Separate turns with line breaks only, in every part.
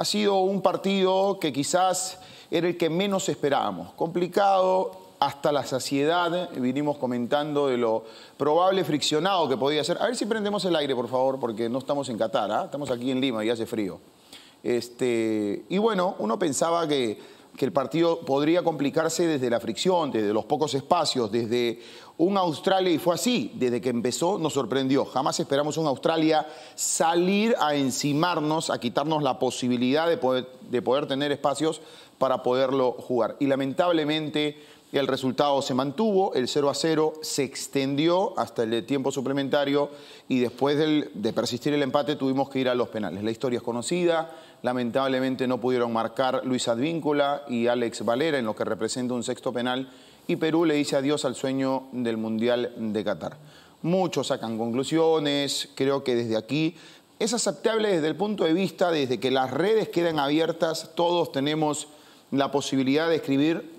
ha sido un partido que quizás era el que menos esperábamos. Complicado hasta la saciedad, vinimos comentando de lo probable friccionado que podía ser. A ver si prendemos el aire, por favor, porque no estamos en Qatar, ¿ah? estamos aquí en Lima y hace frío. Este, y bueno, uno pensaba que que el partido podría complicarse desde la fricción, desde los pocos espacios, desde un Australia, y fue así, desde que empezó nos sorprendió. Jamás esperamos un Australia salir a encimarnos, a quitarnos la posibilidad de poder, de poder tener espacios para poderlo jugar. Y lamentablemente el resultado se mantuvo, el 0 a 0 se extendió hasta el tiempo suplementario y después de persistir el empate tuvimos que ir a los penales. La historia es conocida, lamentablemente no pudieron marcar Luis Advíncula y Alex Valera en lo que representa un sexto penal y Perú le dice adiós al sueño del Mundial de Qatar. Muchos sacan conclusiones, creo que desde aquí es aceptable desde el punto de vista, desde que las redes quedan abiertas, todos tenemos la posibilidad de escribir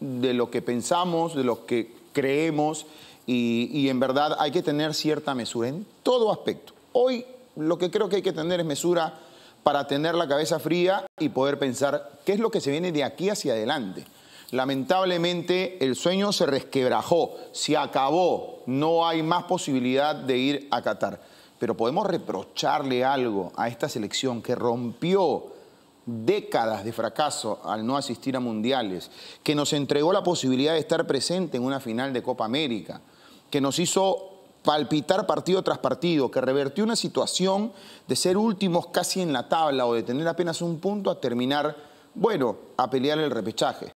de lo que pensamos, de lo que creemos y, en verdad hay que tener cierta mesura en todo aspecto. Hoy lo que creo que hay que tener es mesura para tener la cabeza fría y poder pensar qué es lo que se viene de aquí hacia adelante. Lamentablemente el sueño se resquebrajó, se acabó, no hay más posibilidad de ir a Qatar. Pero podemos reprocharle algo a esta selección que rompió décadas de fracaso al no asistir a mundiales, que nos entregó la posibilidad de estar presente en una final de Copa América, que nos hizo palpitar partido tras partido, que revertió una situación de ser últimos casi en la tabla o de tener apenas un punto a terminar, bueno, a pelear el repechaje.